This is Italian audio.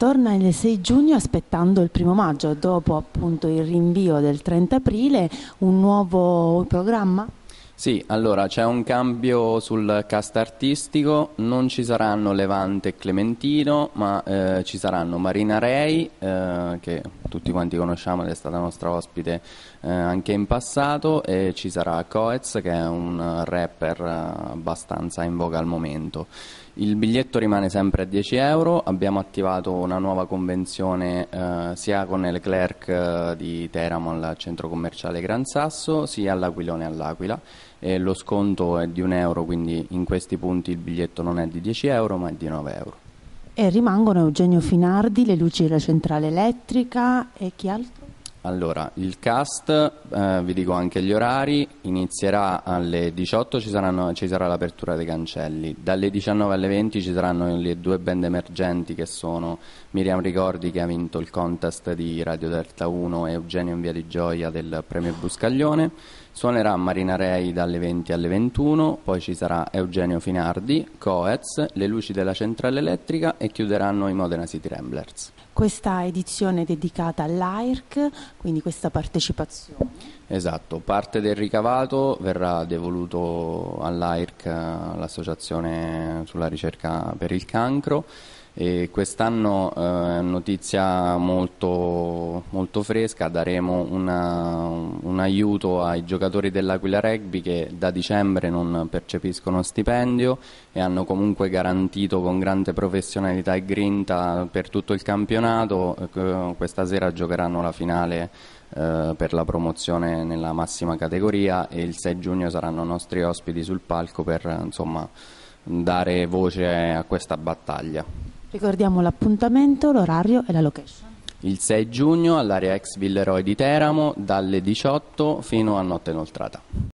torna il 6 giugno aspettando il primo maggio, dopo appunto il rinvio del 30 aprile, un nuovo programma? Sì, allora c'è un cambio sul cast artistico, non ci saranno Levante e Clementino, ma eh, ci saranno Marina Rei, eh, che tutti quanti conosciamo ed è stata nostra ospite eh, anche in passato, e ci sarà Coez, che è un rapper eh, abbastanza in voga al momento. Il biglietto rimane sempre a 10 euro, abbiamo attivato una nuova convenzione eh, sia con Leclerc eh, di Teramo al centro commerciale Gran Sasso, sia all'Aquilone all'Aquila eh, lo sconto è di un euro, quindi in questi punti il biglietto non è di 10 euro ma è di 9 euro. E rimangono Eugenio Finardi, le luci della centrale elettrica e chi altro? Allora, il cast, eh, vi dico anche gli orari, inizierà alle 18, ci, saranno, ci, sarà l'apertura dei cancelli, dalle 19 alle 20 ci saranno le due band emergenti che sono Miriam Ricordi che ha vinto il contest di Radio Delta 1 e Eugenio in Via di Gioia del premio Buscaglione, suonerà Marina Rei dalle 20 alle 21, poi ci sarà Eugenio Finardi, Coez, Le luci della centrale elettrica e chiuderanno i Modena City Ramblers. Questa edizione dedicata all'AIRC quindi questa partecipazione. Esatto, parte del ricavato verrà devoluto all'AIRC, l'Associazione sulla ricerca per il cancro quest'anno eh, notizia molto, molto, fresca, daremo una, un aiuto ai giocatori dell'Aquila Rugby che da dicembre non percepiscono stipendio e hanno comunque garantito con grande professionalità e grinta per tutto il campionato. Eh, questa sera giocheranno la finale eh, per la promozione nella massima categoria e il 6 giugno saranno nostri ospiti sul palco per insomma, dare voce a questa battaglia. Ricordiamo l'appuntamento, l'orario e la location. Il 6 giugno all'area ex Villeroi di Teramo dalle 18 fino a notte inoltrata.